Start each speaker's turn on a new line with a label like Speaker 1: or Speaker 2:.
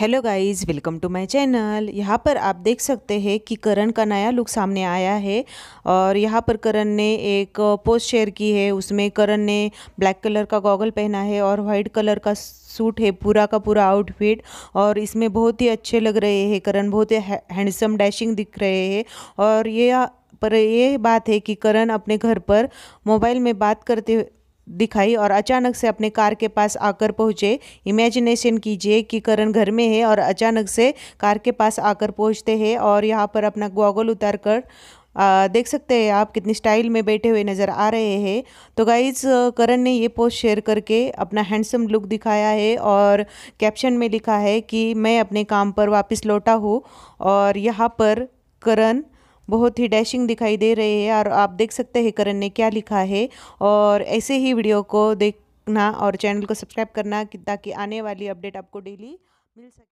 Speaker 1: hello guys welcome to my channel यहाँ पर आप देख सकते हैं कि करण का नया लुक सामने आया है और यहाँ पर करण ने एक पोस्ट शेयर की है उसमें करण ने ब्लैक कलर का गॉगल पहना है और वाइट कलर का सूट है पूरा का पूरा आउटफिट और इसमें बहुत ही अच्छे लग रहे हैं करण बहुत ही हैंडसम डैशिंग दिख रहे हैं और ये पर ये बात है कि करण अपने घर पर मोबाइल में बात करते दिखाई और अचानक से अपने कार के पास आकर पहुंचे इमेजिनेशन कीजिए कि करण घर में है और अचानक से कार के पास आकर पहुंचते हैं और यहाँ पर अपना गॉगल उतार कर आ, देख सकते हैं आप कितनी स्टाइल में बैठे हुए नज़र आ रहे हैं तो गाइज करण ने ये पोस्ट शेयर करके अपना हैंडसम लुक दिखाया है और कैप्शन में लिखा है कि मैं अपने काम पर वापस लौटा हूँ और यहाँ पर करण बहुत ही डैशिंग दिखाई दे रहे हैं और आप देख सकते हैं करण ने क्या लिखा है और ऐसे ही वीडियो को देखना और चैनल को सब्सक्राइब करना ताकि आने वाली अपडेट आपको डेली मिल सके